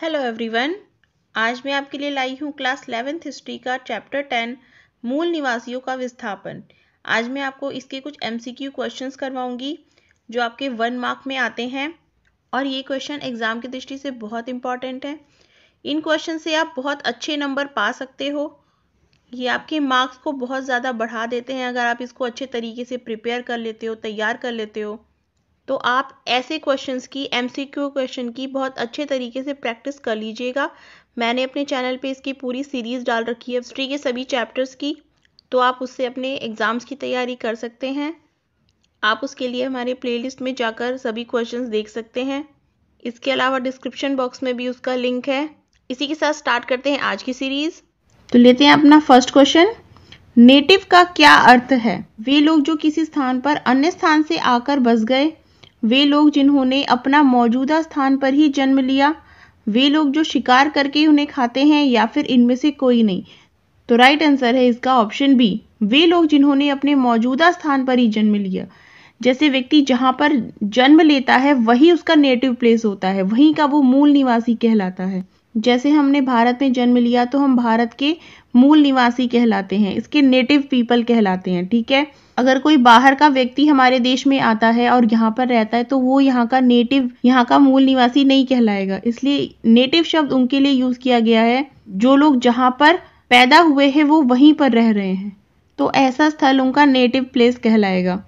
hello everyone आज मैं आपके लिए लाई हूँ क्लास इलेवेंथ हिस्ट्री का चैप्टर टेन मूल निवासियों का विस्थापन आज मैं आपको इसके कुछ एमसीक्यू क्वेश्चंस करवाऊंगी जो आपके वन मार्क में आते हैं और ये क्वेश्चन एग्जाम की दृष्टि से बहुत इंपॉर्टेंट है इन क्वेश्चन से आप बहुत अच्छे नंबर पा सकते हो ये आपके मार्क्स को बहुत ज़्यादा बढ़ा देते हैं अगर आप इसको अच्छे तरीके से प्रिपेयर कर लेते हो तैयार कर लेते हो तो आप ऐसे क्वेश्चंस की एमसीक्यू क्वेश्चन की बहुत अच्छे तरीके से प्रैक्टिस कर लीजिएगा मैंने अपने चैनल पे इसकी पूरी सीरीज़ डाल रखी है हिस्ट्री के सभी चैप्टर्स की तो आप उससे अपने एग्ज़ाम्स की तैयारी कर सकते हैं आप उसके लिए हमारे प्ले में जाकर सभी क्वेश्चन देख सकते हैं इसके अलावा डिस्क्रिप्शन बॉक्स में भी उसका लिंक है इसी के साथ स्टार्ट करते हैं आज की सीरीज़ तो लेते हैं अपना फर्स्ट क्वेश्चन नेटिव का क्या अर्थ है वे लोग जो किसी स्थान पर अन्य स्थान से आकर बस गए वे लोग जिन्होंने अपना मौजूदा स्थान पर ही जन्म लिया वे लोग जो शिकार करके उन्हें खाते हैं या फिर इनमें से कोई नहीं तो राइट आंसर है इसका ऑप्शन बी वे लोग जिन्होंने अपने मौजूदा स्थान पर ही जन्म लिया जैसे व्यक्ति जहां पर जन्म लेता है वही उसका नेटिव प्लेस होता है वहीं का वो मूल निवासी कहलाता है जैसे हमने भारत में जन्म लिया तो हम भारत के मूल निवासी कहलाते हैं इसके नेटिव पीपल कहलाते हैं ठीक है अगर कोई बाहर का व्यक्ति हमारे देश में आता है और यहाँ पर रहता है तो वो यहाँ का नेटिव यहाँ का मूल निवासी नहीं कहलाएगा इसलिए नेटिव शब्द उनके लिए यूज किया गया है जो लोग जहाँ पर पैदा हुए हैं वो वहीं पर रह रहे हैं तो ऐसा स्थल उनका नेटिव प्लेस कहलाएगा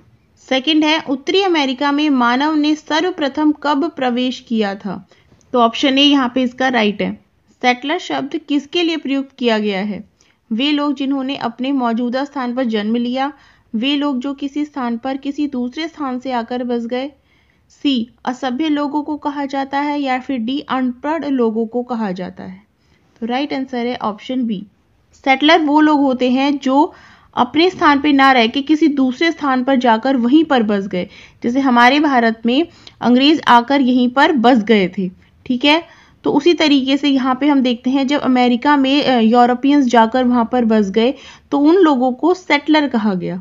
सेकंड है उत्तरी अमेरिका में मानव ने सर्वप्रथम कब प्रवेश किया था तो ऑप्शन ए यहाँ पे इसका राइट है सेटलर शब्द किसके लिए प्रयुक्त किया गया है वे लोग जिन्होंने अपने मौजूदा स्थान पर जन्म लिया वे लोग जो किसी स्थान पर किसी दूसरे स्थान से आकर बस गए सी असभ्य लोगों को कहा जाता है या फिर डी अनपढ़ लोगों को कहा जाता है तो राइट आंसर है ऑप्शन बी सेटलर वो लोग होते हैं जो अपने स्थान पर ना रह के किसी दूसरे स्थान पर जाकर वहीं पर बस गए जैसे हमारे भारत में अंग्रेज आकर यहीं पर बस गए थे ठीक है तो उसी तरीके से यहाँ पे हम देखते हैं जब अमेरिका में यूरोपियंस जाकर वहाँ पर बस गए तो उन लोगों को सेटलर कहा गया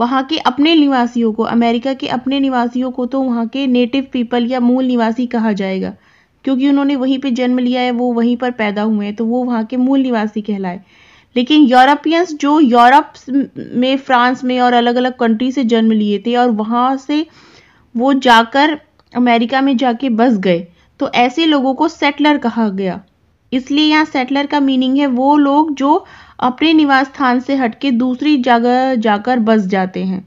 वहाँ के अपने निवासियों को अमेरिका के अपने निवासियों को तो वहाँ के नेटिव पीपल या मूल निवासी कहा जाएगा क्योंकि उन्होंने वहीं पे जन्म लिया है वो वहीं पर पैदा हुए हैं तो वो वहाँ के मूल निवासी कहलाए लेकिन यूरोपियंस जो यूरोप में फ्रांस में और अलग अलग कंट्री से जन्म लिए थे और वहाँ से वो जाकर अमेरिका में जाके बस गए तो ऐसे लोगों को सेटलर कहा गया इसलिए यहाँ सेटलर का मीनिंग है वो लोग जो अपने निवास स्थान से हटके दूसरी जगह जाकर बस जाते हैं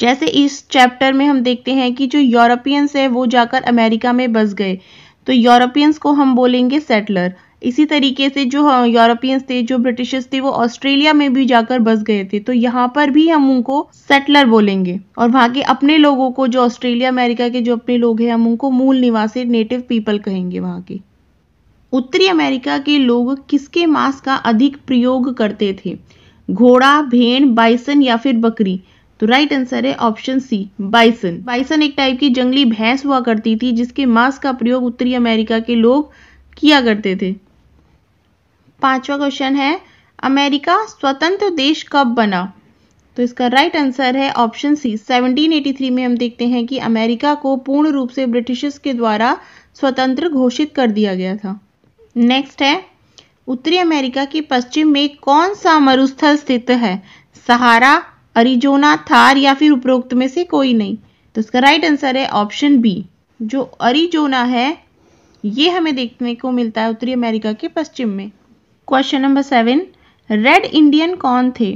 जैसे इस चैप्टर में हम देखते हैं कि जो यूरोपियंस है वो जाकर अमेरिका में बस गए तो यूरोपियंस को हम बोलेंगे सेटलर इसी तरीके से जो हाँ, यूरोपियंस थे जो ब्रिटिशर्स थे वो ऑस्ट्रेलिया में भी जाकर बस गए थे तो यहाँ पर भी हम उनको सेटलर बोलेंगे और वहाँ के अपने लोगों को जो ऑस्ट्रेलिया अमेरिका के जो अपने लोग हैं हम उनको मूल निवासी नेटिव पीपल कहेंगे वहाँ के उत्तरी अमेरिका के लोग किसके मांस का अधिक प्रयोग करते थे घोड़ा भेड़ बाइसन या फिर बकरी तो राइट आंसर है ऑप्शन सी बाइसन बाइसन एक टाइप की जंगली भैंस हुआ करती थी जिसके मांस का प्रयोग उत्तरी अमेरिका के लोग किया करते थे पांचवा क्वेश्चन है अमेरिका स्वतंत्र देश कब बना तो इसका राइट right आंसर है ऑप्शन सी 1783 में हम देखते हैं कि अमेरिका को पूर्ण रूप से ब्रिटिशर्स के द्वारा स्वतंत्र घोषित कर दिया गया था नेक्स्ट है उत्तरी अमेरिका के पश्चिम में कौन सा मरुस्थल स्थित है सहारा अरिजोना थार या फिर उपरोक्त में से कोई नहीं तो इसका राइट right आंसर है ऑप्शन बी जो अरिजोना है ये हमें देखने को मिलता है उत्तरी अमेरिका के पश्चिम में question number seven red Indian कौन थे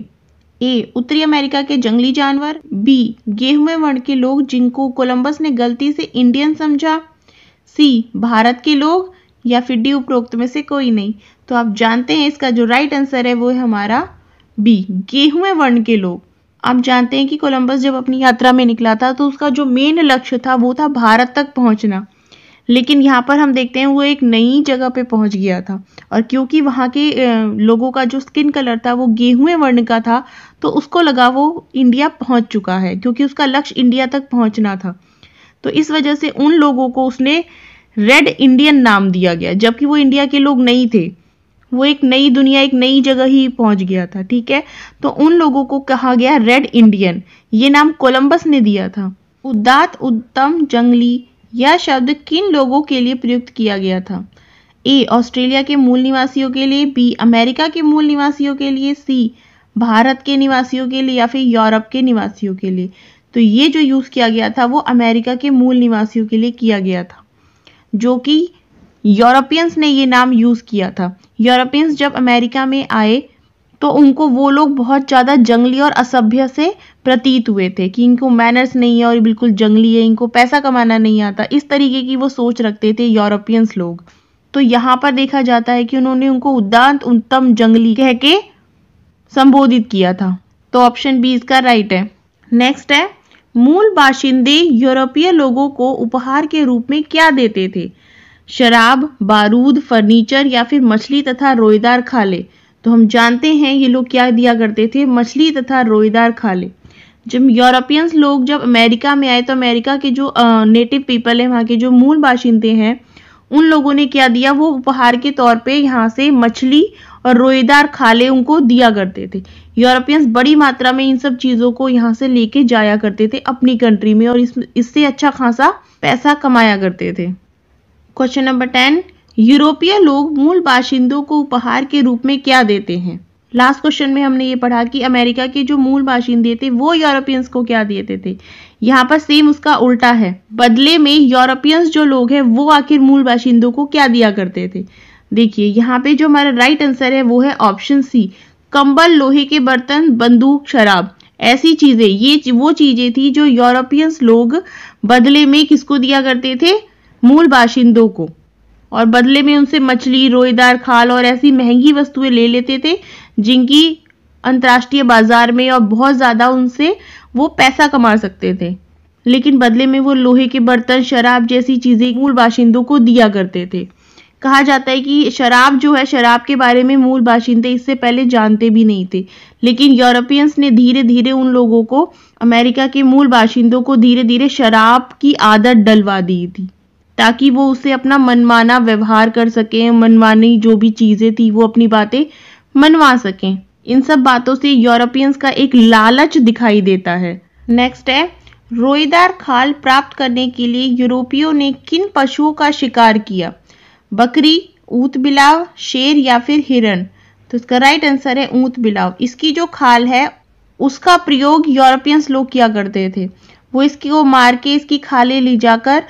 ए उत्तरी अमेरिका के जंगली जानवर बी गेहुए वर्ण के लोग जिनको कोलंबस ने गलती से इंडियन समझा सी भारत के लोग या फिर डी उपरोक्त में से कोई नहीं तो आप जानते हैं इसका जो राइट आंसर है वो है हमारा बी गेहूं वर्ण के लोग आप जानते हैं कि कोलंबस जब अपनी यात्रा में निकला था तो उसका जो मेन लक्ष्य था वो था भारत तक पहुंचना लेकिन यहाँ पर हम देखते हैं वो एक नई जगह पे पहुँच गया था और क्योंकि वहाँ के लोगों का जो स्किन कलर था वो गेहूं वर्ण का था तो उसको लगा वो इंडिया पहुँच चुका है क्योंकि उसका लक्ष्य इंडिया तक पहुँचना था तो इस वजह से उन लोगों को उसने रेड इंडियन नाम दिया गया जबकि वो इंडिया के लोग नहीं थे वो एक नई दुनिया एक नई जगह ही पहुंच गया था ठीक है तो उन लोगों को कहा गया रेड इंडियन ये नाम कोलंबस ने दिया था उदात उत्तम जंगली यह शब्द किन लोगों के लिए प्रयुक्त किया गया था ए ऑस्ट्रेलिया के मूल निवासियों के लिए बी अमेरिका के मूल निवासियों के लिए सी भारत के निवासियों के लिए या फिर यूरोप के निवासियों के लिए तो ये जो यूज़ किया गया था वो अमेरिका के मूल निवासियों के लिए किया गया था जो कि यूरोपियंस ने ये नाम यूज़ किया था यूरोपियंस जब अमेरिका में आए तो उनको वो लोग बहुत ज़्यादा जंगली और असभ्य से प्रतीत हुए थे कि इनको मैनर्स नहीं है और बिल्कुल जंगली है इनको पैसा कमाना नहीं आता इस तरीके की वो सोच रखते थे यूरोपियंस लोग तो यहाँ पर देखा जाता है कि उन्होंने उनको उदांत उत्तम जंगली कह के संबोधित किया था तो ऑप्शन बी इसका राइट है नेक्स्ट है मूल बाशिंदे यूरोपीय लोगों को उपहार के रूप में क्या देते थे शराब बारूद फर्नीचर या फिर मछली तथा रोएदार खाले तो हम जानते हैं ये लोग क्या दिया करते थे मछली तथा रोईदार खाले जब यूरोपियंस लोग जब अमेरिका में आए तो अमेरिका के जो नेटिव पीपल हैं वहाँ के जो मूल बाशिंदे हैं उन लोगों ने क्या दिया वो उपहार के तौर पे यहाँ से मछली और रोईदार खाले उनको दिया करते थे यूरोपियंस बड़ी मात्रा में इन सब चीज़ों को यहाँ से लेके जाया करते थे अपनी कंट्री में और इस इससे अच्छा खासा पैसा कमाया करते थे क्वेश्चन नंबर टेन यूरोपीय लोग मूल बाशिंदों को उपहार के रूप में क्या देते हैं लास्ट क्वेश्चन में हमने ये पढ़ा कि अमेरिका के जो मूल बाशिंदे थे वो यूरोपियंस को क्या देते थे यहाँ पर सेम उसका उल्टा है बदले में यूरोपियंस जो लोग हैं वो आखिर मूल बाशिंदों को क्या दिया करते थे देखिए यहाँ पे जो हमारा राइट आंसर है वो है ऑप्शन सी कंबल लोहे के बर्तन बंदूक शराब ऐसी चीजें ये वो चीजें थी जो यूरोपियंस लोग बदले में किसको दिया करते थे मूल बाशिंदों को और बदले में उनसे मछली रोईदार खाल और ऐसी महंगी वस्तुएं ले लेते थे जिनकी अंतर्राष्ट्रीय बाजार में और बहुत ज़्यादा उनसे वो पैसा कमा सकते थे लेकिन बदले में वो लोहे के बर्तन शराब जैसी चीज़ें मूल बाशिंदों को दिया करते थे कहा जाता है कि शराब जो है शराब के बारे में मूल बाशिंदे इससे पहले जानते भी नहीं थे लेकिन यूरोपियंस ने धीरे धीरे उन लोगों को अमेरिका के मूल बाशिंदों को धीरे धीरे शराब की आदत डलवा दी थी ताकि वो उसे अपना मनमाना व्यवहार कर सकें मनमानी जो भी चीज़ें थी वो अपनी बातें मनवा सकें इन सब बातों से यूरोपियंस का एक लालच दिखाई देता है नेक्स्ट है रोईदार खाल प्राप्त करने के लिए यूरोपियों ने किन पशुओं का शिकार किया बकरी ऊत बिलाव शेर या फिर हिरण तो इसका राइट आंसर है ऊत बिलाव इसकी जो खाल है उसका प्रयोग यूरोपियंस लोग किया करते थे वो इसकी वो मार के इसकी खाले ले जाकर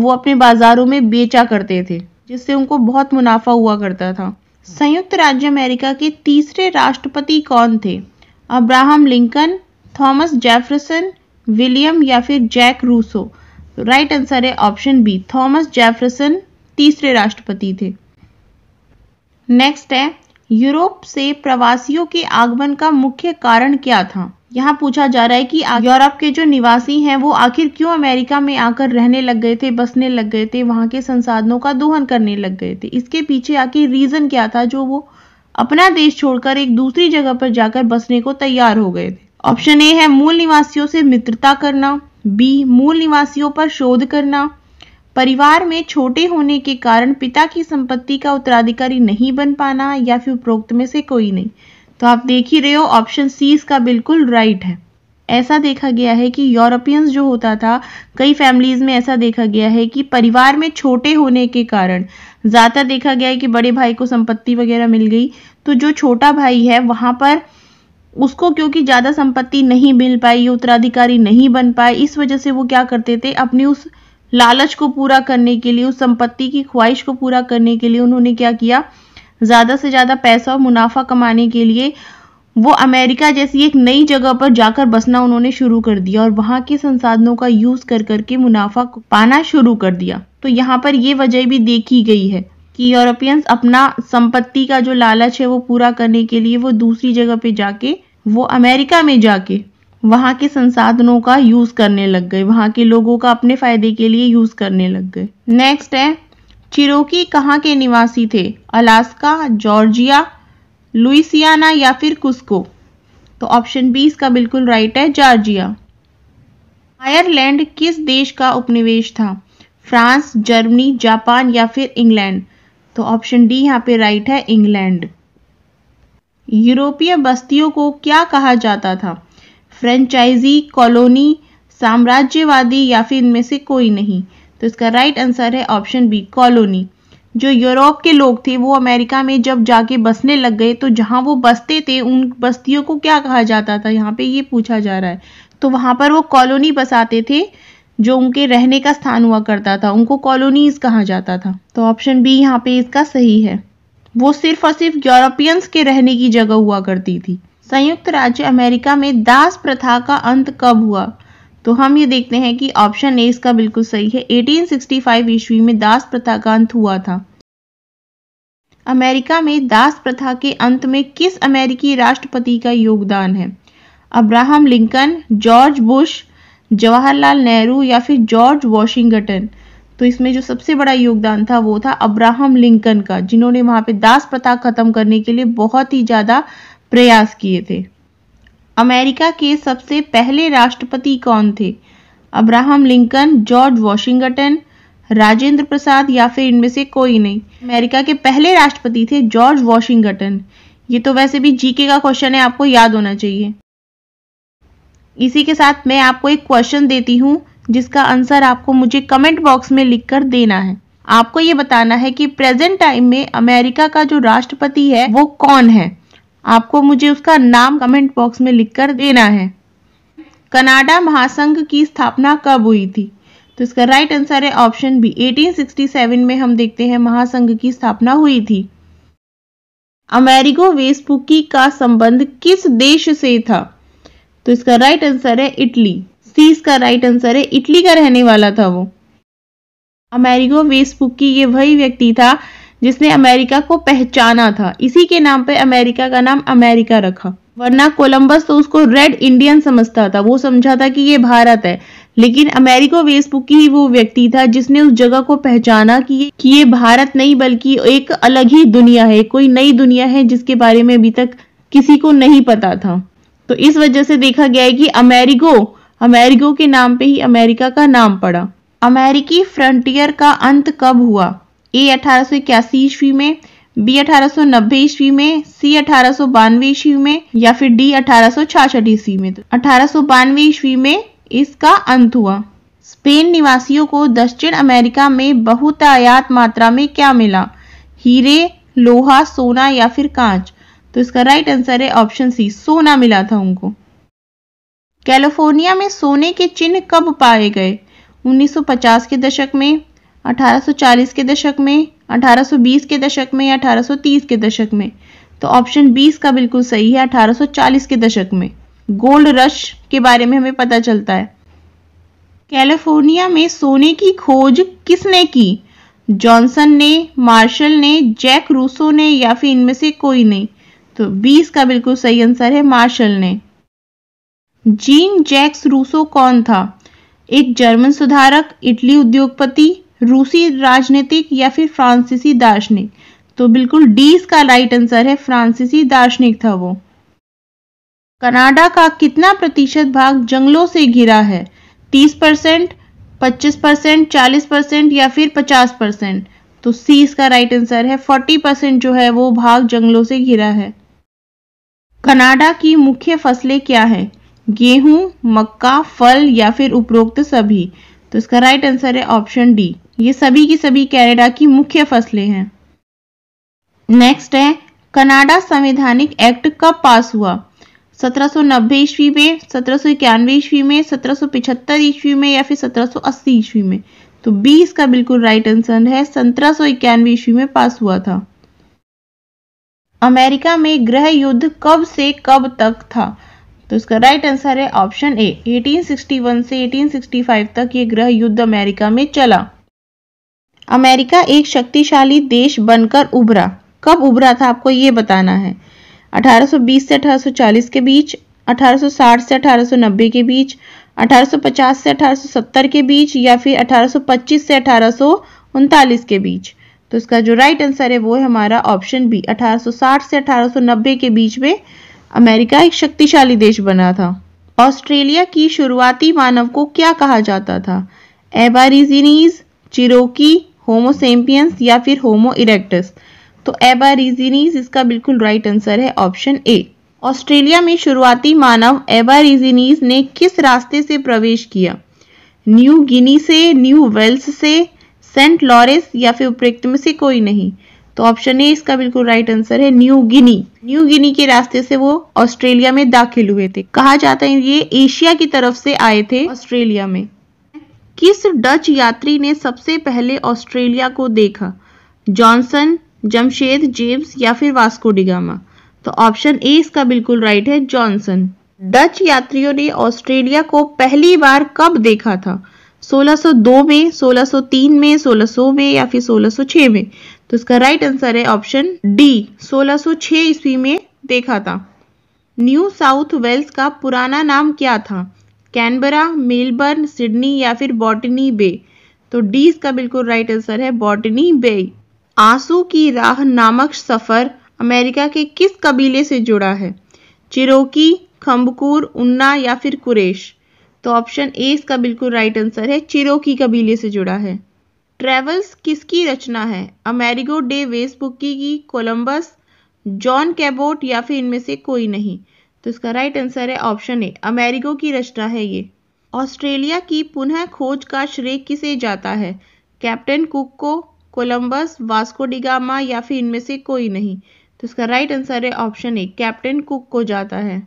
वो अपने बाजारों में बेचा करते थे जिससे उनको बहुत मुनाफा हुआ करता था संयुक्त राज्य अमेरिका के तीसरे राष्ट्रपति कौन थे Abraham Lincoln Thomas Jefferson William या फिर जैक रूसो राइट आंसर है ऑप्शन बी थॉमस जेफरसन तीसरे राष्ट्रपति थे नेक्स्ट है यूरोप से प्रवासियों के आगमन का मुख्य कारण क्या था यहाँ पूछा जा रहा है कि यूरोप के जो निवासी हैं वो आखिर क्यों अमेरिका में आकर रहने लग गए थे बसने लग गए थे वहाँ के संसाधनों का दोहन करने लग गए थे इसके पीछे आखिर रीज़न क्या था जो वो अपना देश छोड़कर एक दूसरी जगह पर जाकर बसने को तैयार हो गए थे ऑप्शन ए है मूल निवासियों से मित्रता करना बी मूल निवासियों पर शोध करना परिवार में छोटे होने के कारण पिता की संपत्ति का उत्तराधिकारी नहीं बन पाना या फिर उपरोक्त में से कोई नहीं तो आप देख ही रहे हो ऑप्शन सी इसका बिल्कुल राइट है ऐसा देखा गया है कि यूरोपियंस जो होता था कई फैमिलीज में ऐसा देखा गया है कि परिवार में छोटे होने के कारण ज़्यादा देखा गया है कि बड़े भाई को संपत्ति वगैरह मिल गई तो जो छोटा भाई है वहां पर उसको क्योंकि ज़्यादा संपत्ति नहीं मिल पाई उत्तराधिकारी नहीं बन पाए इस वजह से वो क्या करते थे अपनी उस लालच को पूरा करने के लिए उस संपत्ति की ख्वाहिश को पूरा करने के लिए उन्होंने क्या किया ज़्यादा से ज़्यादा पैसा और मुनाफा कमाने के लिए वो अमेरिका जैसी एक नई जगह पर जाकर बसना उन्होंने शुरू कर दिया और वहाँ के संसाधनों का यूज़ कर करके मुनाफा पाना शुरू कर दिया तो यहाँ पर ये वजह भी देखी गई है कि यूरोपियंस अपना संपत्ति का जो लालच है वो पूरा करने के लिए वो दूसरी जगह पे जाके वो अमेरिका में जाके वहाँ के संसाधनों का यूज़ करने लग गए वहाँ के लोगों का अपने फायदे के लिए यूज़ करने लग गए नेक्स्ट है चिरोकी कहाँ के निवासी थे अलास्का जॉर्जिया लुइसियाना या फिर कुस्को तो ऑप्शन बी इसका बिल्कुल राइट है जॉर्जिया आयरलैंड किस देश का उपनिवेश था फ्रांस जर्मनी जापान या फिर इंग्लैंड तो ऑप्शन डी यहाँ पे राइट है इंग्लैंड यूरोपीय बस्तियों को क्या कहा जाता था फ्रेंचाइजी कॉलोनी साम्राज्यवादी या फिर इनमें से कोई नहीं तो इसका राइट आंसर है ऑप्शन बी कॉलोनी जो यूरोप के लोग थे वो अमेरिका में जब जाके बसने लग गए तो जहाँ वो बसते थे उन बस्तियों को क्या कहा जाता था यहाँ पे ये पूछा जा रहा है तो वहाँ पर वो कॉलोनी बसाते थे जो उनके रहने का स्थान हुआ करता था उनको कॉलोनीज कहा जाता था तो ऑप्शन बी यहाँ पे इसका सही है वो सिर्फ और सिर्फ यूरोपियंस के रहने की जगह हुआ करती थी संयुक्त राज्य अमेरिका में दास प्रथा का अंत कब हुआ तो हम ये देखते हैं कि ऑप्शन ए इसका बिल्कुल सही है 1865 ईस्वी में दास प्रथा का अंत हुआ था अमेरिका में दास प्रथा के अंत में किस अमेरिकी राष्ट्रपति का योगदान है Abraham Lincoln George Bush Jawaharlal Nehru या फिर जॉर्ज वॉशिंगटन तो इसमें जो सबसे बड़ा योगदान था वो था अब्राहम लिंकन का जिन्होंने वहां पे दास प्रथा खत्म करने के लिए बहुत ही ज्यादा प्रयास किए थे अमेरिका के सबसे पहले राष्ट्रपति कौन थे Abraham Lincoln George Washington Rajendra Prasad या फिर इनमें से कोई नहीं अमेरिका के पहले राष्ट्रपति थे जॉर्ज वॉशिंगटन ये तो वैसे भी जीके का क्वेश्चन है आपको याद होना चाहिए इसी के साथ मैं आपको एक क्वेश्चन देती हूँ जिसका आंसर आपको मुझे कमेंट बॉक्स में लिखकर देना है आपको ये बताना है कि प्रेजेंट टाइम में अमेरिका का जो राष्ट्रपति है वो कौन है आपको मुझे उसका नाम कमेंट बॉक्स में लिखकर देना है कनाडा महासंघ की स्थापना कब हुई थी तो इसका राइट आंसर है ऑप्शन बी 1867 में हम देखते हैं महासंघ की स्थापना हुई थी अमेरिको वेस्पुकी का संबंध किस देश से था तो इसका राइट आंसर है इटली सी इसका राइट आंसर है इटली का रहने वाला था वो अमेरिको वेस्पुकी ये वही व्यक्ति था जिसने अमेरिका को पहचाना था इसी के नाम पे अमेरिका का नाम अमेरिका रखा वरना कोलंबस तो उसको रेड इंडियन समझता था वो समझा था कि ये भारत है लेकिन अमेरिको वेस्टबुक ही वो व्यक्ति था जिसने उस जगह को पहचाना कि ये कि ये भारत नहीं बल्कि एक अलग ही दुनिया है कोई नई दुनिया है जिसके बारे में अभी तक किसी को नहीं पता था तो इस वजह से देखा गया है कि अमेरिको अमेरिको के नाम पे ही अमेरिका का नाम पड़ा अमेरिकी फ्रंटियर का अंत कब हुआ ए अठारह ईस्वी में बी अठारह ईस्वी में सी अठारह ईस्वी में या फिर डी अठारह ईस्वी में अठारह सौ ईस्वी में इसका अंत हुआ स्पेन निवासियों को दक्षिण अमेरिका में बहुत आयात मात्रा में क्या मिला हीरे लोहा सोना या फिर कांच तो इसका राइट आंसर है ऑप्शन सी सोना मिला था उनको कैलिफोर्निया में सोने के चिन्ह कब पाए गए 1950 के दशक में 1840 के दशक में 1820 के दशक में या 1830 के दशक में तो ऑप्शन बी का बिल्कुल सही है 1840 के दशक में गोल्ड रश के बारे में हमें पता चलता है कैलिफोर्निया में सोने की खोज किसने की जॉनसन ने मार्शल ने जैक रूसो ने या फिर इनमें से कोई नहीं तो बी का बिल्कुल सही आंसर है मार्शल ने जीन जैक्स रूसो कौन था एक जर्मन सुधारक इटली उद्योगपति रूसी राजनीतिक या फिर फ्रांसीसी दार्शनिक तो बिल्कुल डी इसका राइट आंसर है फ्रांसीसी दार्शनिक था वो कनाडा का कितना प्रतिशत भाग जंगलों से घिरा है तीस परसेंट पच्चीस परसेंट चालीस परसेंट या फिर पचास परसेंट तो सी इसका राइट आंसर है फोर्टी परसेंट जो है वो भाग जंगलों से घिरा है कनाडा की मुख्य फसलें क्या है गेहूं मक्का फल या फिर उपरोक्त सभी तो इसका राइट आंसर है ऑप्शन डी ये सभी की सभी कैनेडा की मुख्य फसलें हैं नेक्स्ट है कनाडा संवैधानिक एक्ट कब पास हुआ 1790 सौ ईस्वी में 1791 सौ इक्यानवे ईस्वी में 1775 सौ पिछहत्तर ईस्वी में या फिर 1780 सौ ईस्वी में तो बी इसका बिल्कुल राइट आंसर है सत्रह सौ इक्यानवे ईस्वी में पास हुआ था अमेरिका में गृह युद्ध कब से कब तक था तो इसका राइट आंसर है ऑप्शन ए 1861 से 1865 तक ये ग्रह युद्ध अमेरिका में चला अमेरिका एक शक्तिशाली देश बनकर उभरा कब उभरा था आपको ये बताना है 1820 से 1840 के बीच 1860 से 1890 के बीच 1850 से 1870 के बीच या फिर 1825 से अठारह के बीच तो इसका जो राइट आंसर है वो है हमारा ऑप्शन बी 1860 से 1890 के बीच में अमेरिका एक शक्तिशाली देश बना था ऑस्ट्रेलिया की शुरुआती मानव को क्या कहा जाता था एबारिजिनीज चिरोकी होमोसेम्पियंस या फिर होमो इरेक्टस तो एबारिजिनीज इसका बिल्कुल राइट आंसर है ऑप्शन ए ऑस्ट्रेलिया में शुरुआती मानव एबारिजिनीज ने किस रास्ते से प्रवेश किया न्यू गिनी से न्यू वेल्स से सेंट लॉरेंस या फिर उपरिक्त में से कोई नहीं तो ऑप्शन ए इसका बिल्कुल राइट आंसर है न्यू गिनी न्यू गिनी के रास्ते से वो ऑस्ट्रेलिया में दाखिल हुए थे कहा जाता है ये एशिया की तरफ से आए थे ऑस्ट्रेलिया में किस डच यात्री ने सबसे पहले ऑस्ट्रेलिया को देखा जॉनसन जमशेद जेम्स या फिर वास्को डिगामा तो ऑप्शन ए इसका बिल्कुल राइट है जॉनसन डच यात्रियों ने ऑस्ट्रेलिया को पहली बार कब देखा था 1602 में 1603 में 1600 में या फिर 1606 में तो इसका राइट आंसर है ऑप्शन डी 1606 ईस्वी में देखा था न्यू साउथ वेल्स का पुराना नाम क्या था कैनबरा मेलबर्न सिडनी या फिर बॉटनी बे तो डी इसका बिल्कुल राइट आंसर है बॉटनी बे आंसू की राह नामक सफ़र अमेरिका के किस कबीले से जुड़ा है चिरोकी खम्बकूर उन्ना या फिर कुरेश तो ऑप्शन ए इसका बिल्कुल राइट आंसर है चिरोकी कबीले से जुड़ा है ट्रेवल्स किसकी रचना है अमेरिगो डे वेस्बुकी की कोलंबस जॉन कैबोट या फिर इनमें से कोई नहीं तो इसका राइट आंसर है ऑप्शन ए अमेरिगो की रचना है ये ऑस्ट्रेलिया की पुनः खोज का श्रेय किसे जाता है कैप्टन कुक को कोलंबस वास्को डिगामा या फिर इनमें से कोई नहीं तो इसका राइट आंसर है ऑप्शन ए कैप्टन कुक को जाता है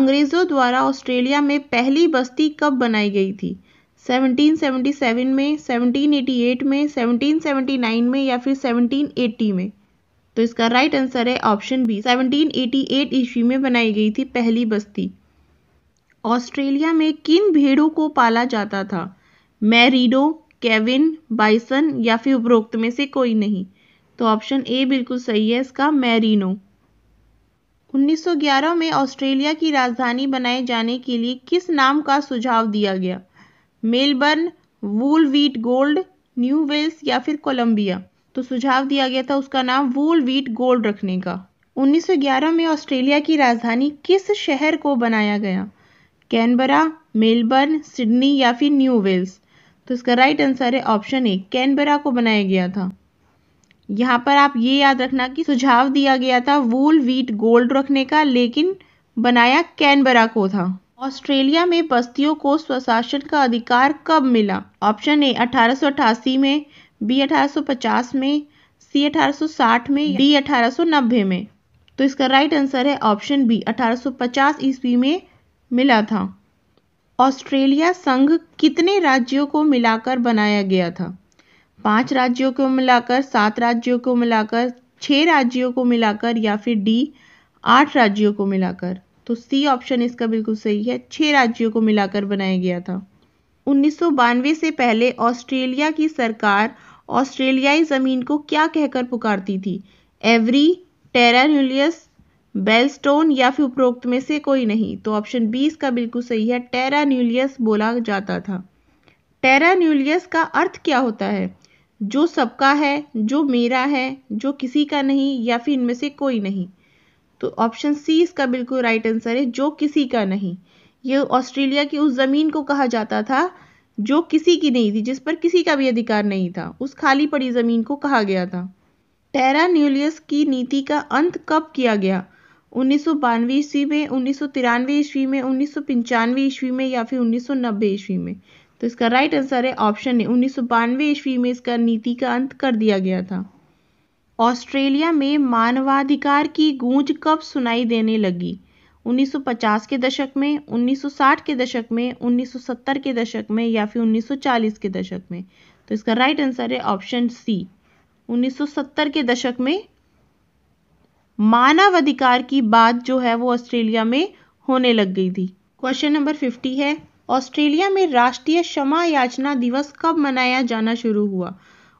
अंग्रेजों द्वारा ऑस्ट्रेलिया में पहली बस्ती कब बनाई गई थी 1777 में 1788 में 1779 में या फिर 1780 में तो इसका राइट आंसर है ऑप्शन बी 1788 ईस्वी में बनाई गई थी पहली बस्ती ऑस्ट्रेलिया में किन भेड़ों को पाला जाता था मैरिडो केविन बाइसन या फिर उपरोक्त में से कोई नहीं तो ऑप्शन ए बिल्कुल सही है इसका मैरिनो 1911 में ऑस्ट्रेलिया की राजधानी बनाए जाने के लिए किस नाम का सुझाव दिया गया Melbourne wool wheat gold New Wales या फिर कोलंबिया तो सुझाव दिया गया था उसका नाम वूल वीट गोल्ड रखने का 1911 में ऑस्ट्रेलिया की राजधानी किस शहर को बनाया गया कैनबरा मेलबर्न सिडनी या फिर न्यू वेल्स तो इसका राइट आंसर है ऑप्शन ए कैनबरा को बनाया गया था यहाँ पर आप ये याद रखना कि सुझाव दिया गया था वूल वीट गोल्ड रखने का लेकिन बनाया कैनबरा को था ऑस्ट्रेलिया में बस्तियों को स्वशासन का अधिकार कब मिला ऑप्शन ए अठारह में बी 1850 में सी 1860 में डी 1890 में तो इसका राइट आंसर है ऑप्शन बी 1850 ईस्वी में मिला था ऑस्ट्रेलिया संघ कितने राज्यों को मिलाकर बनाया गया था पांच राज्यों को मिलाकर सात राज्यों को मिलाकर छह राज्यों को मिलाकर या फिर डी आठ राज्यों को मिलाकर तो सी ऑप्शन इसका बिल्कुल सही है छः राज्यों को मिलाकर बनाया गया था उन्नीस से पहले ऑस्ट्रेलिया की सरकार ऑस्ट्रेलियाई ज़मीन को क्या कहकर पुकारती थी एवरी टेरानुलियस बेलस्टोन या फिर उपरोक्त में से कोई नहीं तो ऑप्शन बी इसका बिल्कुल सही है टेरान्यूलियस बोला जाता था टेरान्यूलियस का अर्थ क्या होता है जो सबका है जो मेरा है जो किसी का नहीं या फिर इनमें से कोई नहीं तो ऑप्शन सी इसका बिल्कुल राइट आंसर है जो किसी का नहीं ये ऑस्ट्रेलिया की उस ज़मीन को कहा जाता था जो किसी की नहीं थी जिस पर किसी का भी अधिकार नहीं था उस खाली पड़ी ज़मीन को कहा गया था टेरा न्यूलियस की नीति का अंत कब किया गया उन्नीस ईस्वी में उन्नीस ईस्वी में उन्नीस ईस्वी में या फिर उन्नीस ईस्वी में तो इसका राइट आंसर है ऑप्शन ए उन्नीस ईस्वी में इसका नीति का अंत कर दिया गया था ऑस्ट्रेलिया में मानवाधिकार की गूंज कब सुनाई देने लगी 1950 के दशक में 1960 के दशक में 1970 के दशक में या फिर 1940 के दशक में तो इसका राइट आंसर है ऑप्शन सी 1970 के दशक में मानव अधिकार की बात जो है वो ऑस्ट्रेलिया में होने लग गई थी क्वेश्चन नंबर 50 है ऑस्ट्रेलिया में राष्ट्रीय क्षमा याचना दिवस कब मनाया जाना शुरू हुआ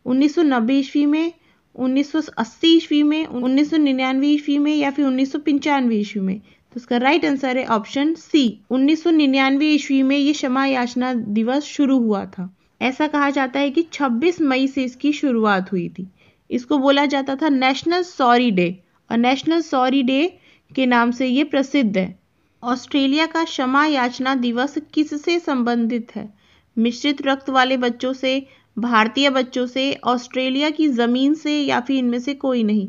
उन्नीस ईस्वी में 1980 ईस्वी में 1999 ईस्वी में या फिर उन्नीस ईस्वी में तो इसका राइट आंसर है ऑप्शन सी 1999 ईस्वी में ये क्षमा याचना दिवस शुरू हुआ था ऐसा कहा जाता है कि 26 मई से इसकी शुरुआत हुई थी इसको बोला जाता था नेशनल सॉरी डे और नेशनल सॉरी डे के नाम से ये प्रसिद्ध है ऑस्ट्रेलिया का क्षमा याचना दिवस किससे संबंधित है मिश्रित रक्त वाले बच्चों से भारतीय बच्चों से ऑस्ट्रेलिया की ज़मीन से या फिर इनमें से कोई नहीं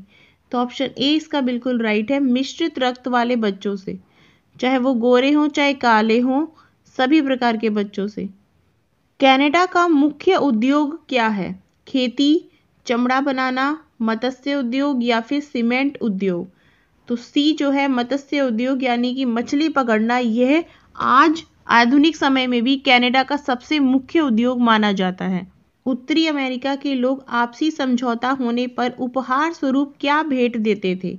तो ऑप्शन ए इसका बिल्कुल राइट है मिश्रित रक्त वाले बच्चों से चाहे वो गोरे हों चाहे काले हों सभी प्रकार के बच्चों से कनाडा का मुख्य उद्योग क्या है खेती चमड़ा बनाना मत्स्य उद्योग या फिर सीमेंट उद्योग तो सी जो है मत्स्य उद्योग यानी कि मछली पकड़ना यह आज आधुनिक समय में भी कनाडा का सबसे मुख्य उद्योग माना जाता है उत्तरी अमेरिका के लोग आपसी समझौता होने पर उपहार स्वरूप क्या भेंट देते थे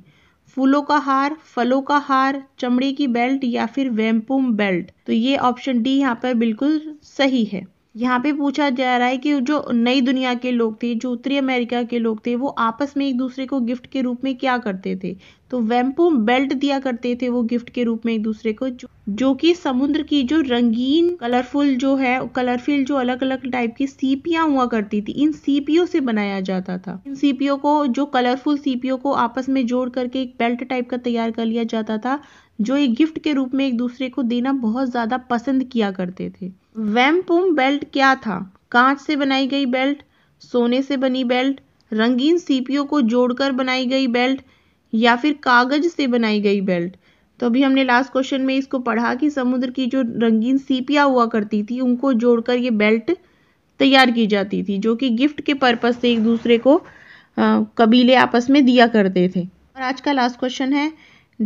फूलों का हार फलों का हार चमड़े की बेल्ट या फिर वेम्पुम बेल्ट तो ये ऑप्शन डी यहाँ पर बिल्कुल सही है यहाँ पे पूछा जा रहा है कि जो नई दुनिया के लोग थे जो उत्तरी अमेरिका के लोग थे वो आपस में एक दूसरे को गिफ्ट के रूप में क्या करते थे तो वेम्पो बेल्ट दिया करते थे वो गिफ्ट के रूप में एक दूसरे को जो, जो कि समुद्र की जो रंगीन कलरफुल जो है कलरफुल जो अलग अलग टाइप की सीपियां हुआ करती थी इन सीपियों से बनाया जाता था इन सीपियों को जो कलरफुल सीपियों को आपस में जोड़ करके एक बेल्ट टाइप का तैयार कर लिया जाता था जो एक गिफ्ट के रूप में एक दूसरे को देना बहुत ज़्यादा पसंद किया करते थे वैमपूम बेल्ट क्या था कांच से बनाई गई बेल्ट सोने से बनी बेल्ट रंगीन सीपियों को जोड़कर बनाई गई बेल्ट या फिर कागज से बनाई गई बेल्ट तो अभी हमने लास्ट क्वेश्चन में इसको पढ़ा कि समुद्र की जो रंगीन सीपियाँ हुआ करती थी उनको जोड़कर ये बेल्ट तैयार की जाती थी जो कि गिफ्ट के पर्पज से एक दूसरे को आ, कबीले आपस में दिया करते थे और आज का लास्ट क्वेश्चन है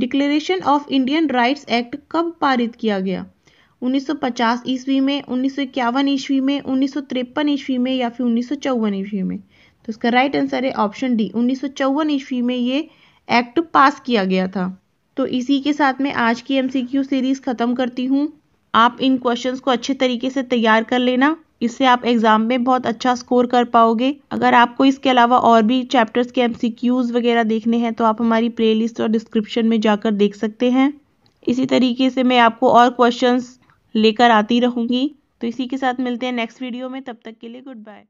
declaration of Indian rights act कब पारित किया गया 1950 ईस्वी में उन्नीस ईस्वी में उन्नीस ईस्वी में या फिर उन्नीस ईस्वी में तो इसका राइट आंसर है ऑप्शन डी उन्नीस ईस्वी में ये एक्ट पास किया गया था तो इसी के साथ मैं आज की एमसीक्यू सीरीज खत्म करती हूँ आप इन क्वेश्चंस को अच्छे तरीके से तैयार कर लेना इससे आप एग्जाम में बहुत अच्छा स्कोर कर पाओगे अगर आपको इसके अलावा और भी चैप्टर्स के एमसीक्यूज वगैरह देखने हैं तो आप हमारी प्लेलिस्ट और डिस्क्रिप्शन में जाकर देख सकते हैं इसी तरीके से मैं आपको और क्वेश्चंस लेकर आती रहूँगी तो इसी के साथ मिलते हैं नेक्स्ट वीडियो में तब तक के लिए गुड बाय